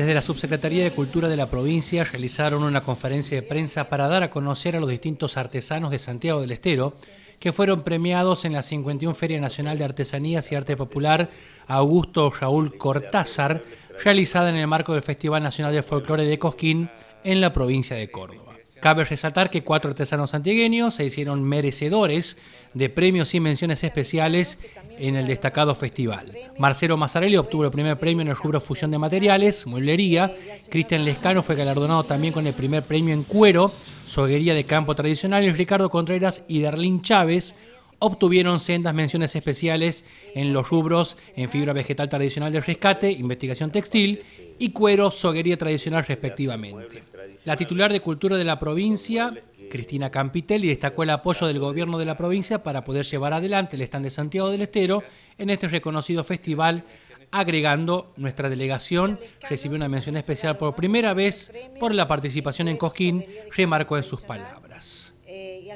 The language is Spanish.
Desde la Subsecretaría de Cultura de la provincia realizaron una conferencia de prensa para dar a conocer a los distintos artesanos de Santiago del Estero que fueron premiados en la 51 Feria Nacional de Artesanías y Arte Popular Augusto Raúl Cortázar, realizada en el marco del Festival Nacional de Folclore de Cosquín en la provincia de Córdoba. Cabe resaltar que cuatro artesanos santiagueños se hicieron merecedores de premios y menciones especiales en el destacado festival. Marcelo Mazzarelli obtuvo el primer premio en el rubro fusión de materiales, mueblería. Cristian Lescano fue galardonado también con el primer premio en cuero, soguería de campo tradicional. Y Ricardo Contreras y Darlín Chávez obtuvieron sendas menciones especiales en los rubros en fibra vegetal tradicional de rescate, investigación textil y cuero, soguería tradicional respectivamente. La titular de Cultura de la provincia, Cristina Campitelli, destacó el apoyo del gobierno de la provincia para poder llevar adelante el stand de Santiago del Estero en este reconocido festival agregando nuestra delegación recibió una mención especial por primera vez por la participación en Cosquín, remarcó en sus palabras. Eh,